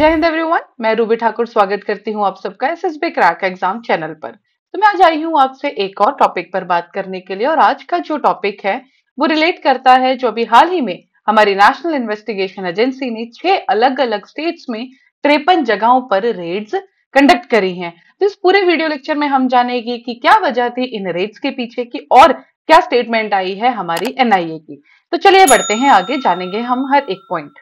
जय हिंद एवरीवन मैं रूबी ठाकुर स्वागत करती हूँ आप सबका S S B crack exam channel पर तो मैं आज आई हूं आपसे एक और टॉपिक पर बात करने के लिए और आज का जो टॉपिक है वो रिलेट करता है जो अभी हाल ही में हमारी नेशनल इन्वेस्टिगेशन एजेंसी ने छह अलग अलग स्टेट्स में त्रेपन जगहों पर रेड्स कंडक्ट करी हैं तो इस पूरे वीडियो लेक्चर में हम जानेंगे कि क्या वजह थी इन रेड्स के पीछे की और क्या स्टेटमेंट आई है हमारी एनआईए की तो चलिए बढ़ते हैं आगे जानेंगे हम हर एक पॉइंट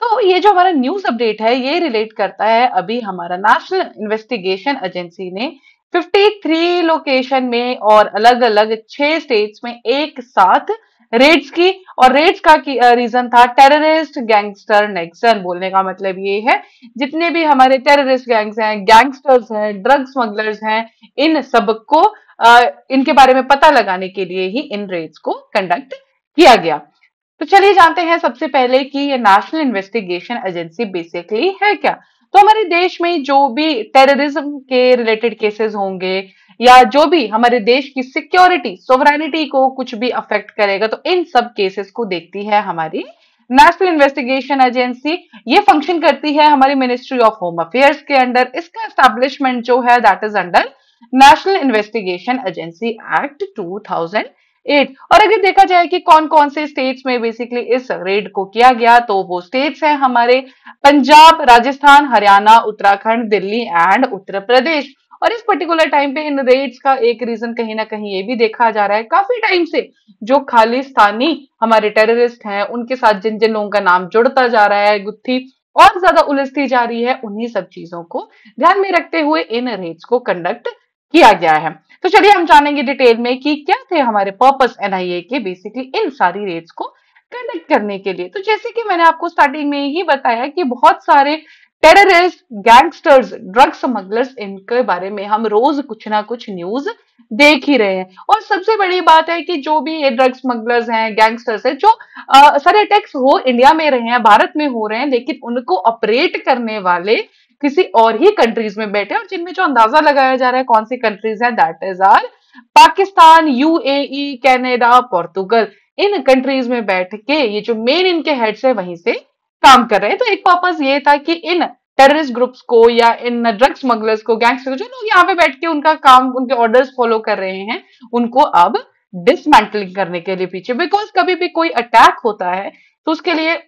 तो ये जो हमारा न्यूज अपडेट है ये रिलेट करता है अभी हमारा नेशनल इन्वेस्टिगेशन एजेंसी ने 53 लोकेशन में और अलग अलग छह स्टेट्स में एक साथ रेड्स की और रेड्स का रीजन था टेररिस्ट गैंगस्टर नेक्सन बोलने का मतलब ये है जितने भी हमारे टेररिस्ट गैंग्स हैं गैंगस्टर्स हैं ड्रग स्मगलर्स हैं इन सबको इनके बारे में पता लगाने के लिए ही इन रेड्स को कंडक्ट किया गया तो चलिए जानते हैं सबसे पहले कि ये नेशनल इन्वेस्टिगेशन एजेंसी बेसिकली है क्या तो हमारे देश में जो भी टेररिज्म के रिलेटेड केसेस होंगे या जो भी हमारे देश की सिक्योरिटी सोवरानिटी को कुछ भी अफेक्ट करेगा तो इन सब केसेस को देखती है हमारी नेशनल इन्वेस्टिगेशन एजेंसी ये फंक्शन करती है हमारी मिनिस्ट्री ऑफ होम अफेयर्स के अंडर इसका एस्टेब्लिशमेंट जो है that is under national investigation agency act two eight और अगर देखा जाए कि कौन कौन से स्टेट्स में बेसिकली इस रेड को किया गया तो वो स्टेट्स हैं हमारे पंजाब राजस्थान हरियाणा उत्तराखंड दिल्ली एंड उत्तर प्रदेश और इस पर्टिकुलर टाइम पे इन रेड्स का एक रीजन कहीं ना कहीं ये भी देखा जा रहा है काफी टाइम से जो खालिस्तानी हमारे टेररिस्ट हैं उनके साथ जिन जिन लोगों का नाम जुड़ता जा रहा है गुत्थी और ज्यादा उलझती जा रही है उन्हीं सब चीजों को ध्यान में रखते हुए इन रेड्स को कंडक्ट किया गया है तो चलिए हम जानेंगे डिटेल में कि क्या थे हमारे पर्पस एनआईए के बेसिकली इन सारी रेट्स को कंडक्ट करने के लिए तो जैसे कि मैंने आपको स्टार्टिंग में ही बताया कि बहुत सारे टेररिस्ट गैंगस्टर्स ड्रग स्मगलर्स इनके बारे में हम रोज कुछ ना कुछ न्यूज देख ही रहे हैं और सबसे बड़ी बात है कि जो भी ये ड्रग स्मगलर्स हैं गैंगस्टर्स हैं जो सारे अटैक्स हो इंडिया में रहे हैं भारत में हो रहे हैं लेकिन उनको ऑपरेट करने वाले किसी और ही कंट्रीज में बैठे और जिनमें जो अंदाजा लगाया जा रहा है कौन सी कंट्रीज है that is are Pakistan UAE Canada Portugal इन कंट्रीज में बैठ के ये जो मेन इनके हेड्स है वहीं से काम कर रहे हैं तो एक पर्पज ये था कि इन टेररिस्ट ग्रुप्स को या इन ड्रग स्मगलर्स को गैंगस्टर को जो लोग यहाँ पे बैठ के उनका काम उनके ऑर्डर्स फॉलो कर रहे हैं उनको अब डिसमेंटलिंग करने के लिए पीछे बिकॉज कभी भी कोई अटैक होता है तो उसके लिए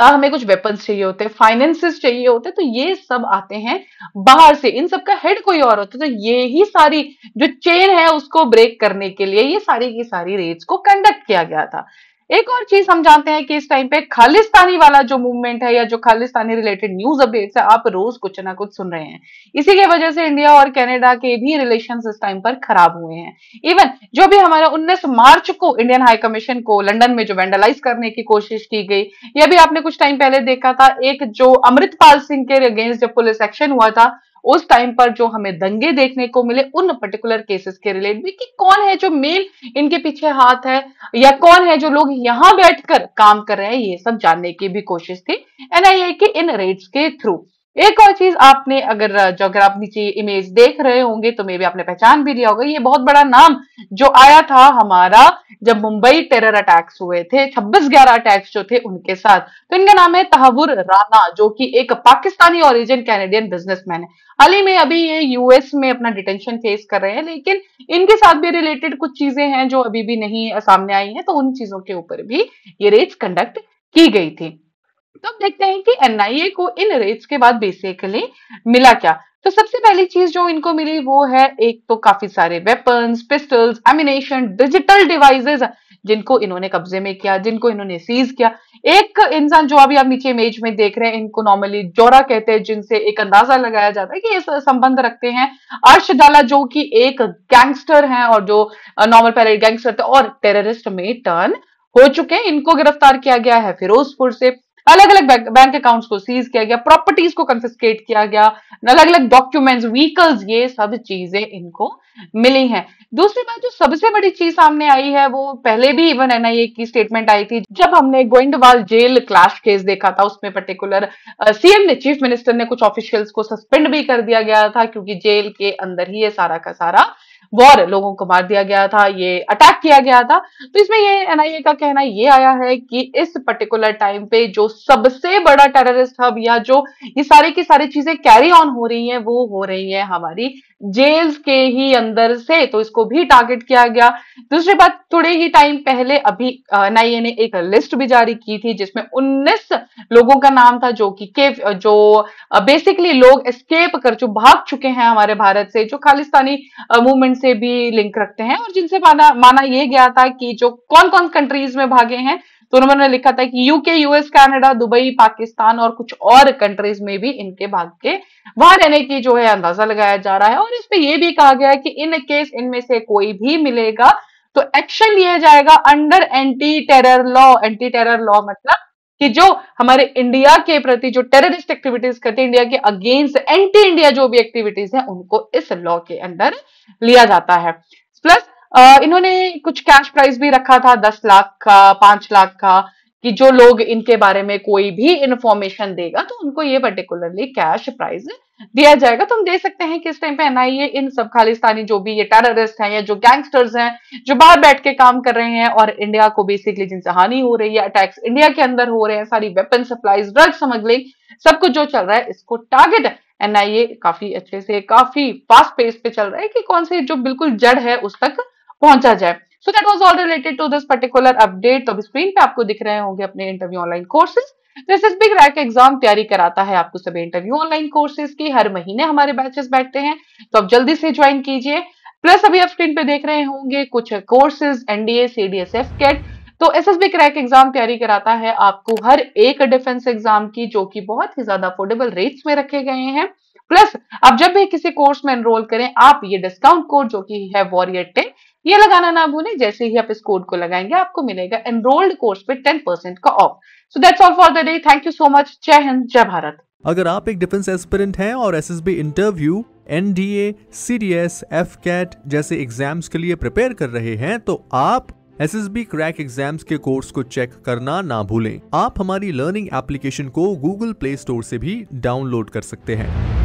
आ, हाँ, हमें कुछ वेपन्स चाहिए होते हैं फाइनेंसेस चाहिए होते हैं तो ये सब आते हैं बाहर से इन सब का हेड कोई और होता है तो ये ही सारी जो चेन है उसको ब्रेक करने के लिए ये सारी की सारी रेट्स को कंडक्ट किया गया था एक और चीज हम जानते हैं कि इस टाइम पे खालिस्तानी वाला जो मूवमेंट है या जो खालिस्तानी रिलेटेड न्यूज अपडेट्स है आप रोज कुछ ना कुछ सुन रहे हैं इसी के वजह से इंडिया और कनाडा के भी रिलेशंस इस टाइम पर खराब हुए हैं इवन जो भी हमारा 19 मार्च को इंडियन हाई कमीशन को लंदन में जो वेंडलाइज करने की कोशिश की गई यह भी आपने कुछ टाइम पहले देखा था एक जो अमृतपाल सिंह के अगेंस्ट जो पुलिस एक्शन हुआ था उस टाइम पर जो हमें दंगे देखने को मिले उन पर्टिकुलर केसेस के रिलेट भी कि कौन है जो मेन इनके पीछे हाथ है या कौन है जो लोग यहां बैठकर काम कर रहे हैं ये सब जानने की भी कोशिश थी एनआईए के इन रेड्स के थ्रू एक और चीज आपने अगर जो अगर आप नीचे इमेज देख रहे होंगे तो मे भी आपने पहचान भी लिया होगा ये बहुत बड़ा नाम जो आया था हमारा जब मुंबई टेरर अटैक्स हुए थे छब्बीस ग्यारह अटैक्स जो थे उनके साथ तो इनका नाम है तहावुर राना जो कि एक पाकिस्तानी ओरिजिन कैनेडियन बिजनेसमैन है हाल ही में अभी ये यूएस में अपना डिटेंशन फेस कर रहे हैं लेकिन इनके साथ भी रिलेटेड कुछ चीजें हैं जो अभी भी नहीं सामने आई हैं तो उन चीजों के ऊपर भी ये रेट्स कंडक्ट की गई थी तो अब देखते हैं कि एनआईए को इन रेट्स के बाद बेसिकली मिला क्या तो सबसे पहली चीज जो इनको मिली वो है एक तो काफी सारे weapons pistols ammunition digital devices जिनको इन्होंने कब्जे में किया जिनको इन्होंने सीज किया एक इंसान जो अभी आप नीचे इमेज में देख रहे हैं इनको नॉर्मली जोरा कहते हैं जिनसे एक अंदाजा लगाया जाता है कि ये संबंध रखते हैं अर्शदाला जो कि एक गैंगस्टर है और जो नॉर्मल पहले गैंगस्टर थे और टेररिस्ट में टर्न हो चुके हैं इनको गिरफ्तार किया गया है फिरोजपुर से अलग अलग बैंक अकाउंट्स को सीज किया गया प्रॉपर्टीज को कंफिस्केट किया गया अलग अलग डॉक्यूमेंट्स व्हीकल्स ये सब चीजें इनको मिली हैं दूसरी बात जो सबसे बड़ी चीज सामने आई है वो पहले भी इवन एनआईए की स्टेटमेंट आई थी जब हमने गोइंडवाल जेल क्लैश केस देखा था उसमें पर्टिकुलर सीएम ने चीफ मिनिस्टर ने कुछ ऑफिशियल्स को सस्पेंड भी कर दिया गया था क्योंकि जेल के अंदर ही ये सारा का सारा वॉर लोगों को मार दिया गया था ये अटैक किया गया था तो इसमें ये एनआईए का कहना ये आया है कि इस पर्टिकुलर टाइम पे जो सबसे बड़ा टेररिस्ट हब या जो ये सारी की सारी चीजें कैरी ऑन हो रही हैं वो हो रही है हमारी जेल्स के ही अंदर से तो इसको भी टारगेट किया गया दूसरी बात थोड़े ही टाइम पहले अभी एनआईए ने एक लिस्ट भी जारी की थी जिसमें उन्नीस लोगों का नाम था जो कि के जो बेसिकली लोग एस्केप कर चुके भाग चुके हैं हमारे भारत से जो खालिस्तानी मूवमेंट मूवमेंट से भी लिंक रखते हैं और जिनसे माना माना यह गया था कि जो कौन कौन कंट्रीज में भागे हैं तो उन्होंने लिखा था कि UK US Canada Dubai Pakistan और कुछ और कंट्रीज में भी इनके भाग के वहां रहने की जो है अंदाजा लगाया जा रहा है और इस पे यह भी कहा गया है कि इन केस इनमें से कोई भी मिलेगा तो एक्शन लिया जाएगा under anti terror law anti terror law मतलब कि जो हमारे इंडिया के प्रति जो टेररिस्ट एक्टिविटीज करती इंडिया के अगेंस्ट एंटी इंडिया जो भी एक्टिविटीज हैं उनको इस लॉ के अंदर लिया जाता है प्लस इन्होंने कुछ कैश प्राइस भी रखा था दस लाख का पांच लाख का कि जो लोग इनके बारे में कोई भी इंफॉर्मेशन देगा तो उनको ये पर्टिकुलरली कैश प्राइज दिया जाएगा तो हम देख सकते हैं कि इस टाइम पे एनआईए इन सब खालिस्तानी जो भी ये टेररिस्ट हैं या जो गैंगस्टर्स हैं जो बाहर बैठ के काम कर रहे हैं और इंडिया को बेसिकली जिनसे हानि हो रही है अटैक्स इंडिया के अंदर हो रहे हैं सारी वेपन सप्लाईज ड्रग स्मगलिंग सब कुछ जो चल रहा है इसको टारगेट एनआईए काफी अच्छे से काफी फास्ट पेस पे चल रहा है कि कौन से जो बिल्कुल जड़ है उस तक पहुंचा जाए so that was all related to this particular update तो स्क्रीन पे आपको दिख रहे होंगे अपने interview online courses this is big rack exam तैयारी कराता है आपको सभी इंटरव्यू ऑनलाइन कोर्सेज की हर महीने हमारे बैचेस बैठते हैं तो आप जल्दी से ज्वाइन कीजिए प्लस अभी आप स्क्रीन पे देख रहे होंगे कुछ कोर्सेज एनडीए सीडीएसएफ कैट तो S S B crack exam तैयारी कराता है आपको हर एक डिफेंस एग्जाम की जो कि बहुत ही ज्यादा अफोर्डेबल रेट्स में रखे गए हैं प्लस आप जब भी किसी कोर्स में एनरोल करें आप ये डिस्काउंट कोड जो कि है वॉरियर टेन ये लगाना ना भूलें जैसे ही आप इस कोड को लगाएंगे आपको मिलेगा एनरोल्ड कोर्स पे टेन परसेंट का off so that's all for the day thank you so much जय हिंद जय भारत अगर आप एक डिफेंस एस्पिरेंट हैं और S S B interview N D D A C S F CAT जैसे एग्जाम्स के लिए प्रिपेयर कर रहे हैं तो आप S S B crack exams के कोर्स को चेक करना ना भूलें आप हमारी लर्निंग एप्लीकेशन को गूगल प्ले स्टोर से भी डाउनलोड कर सकते हैं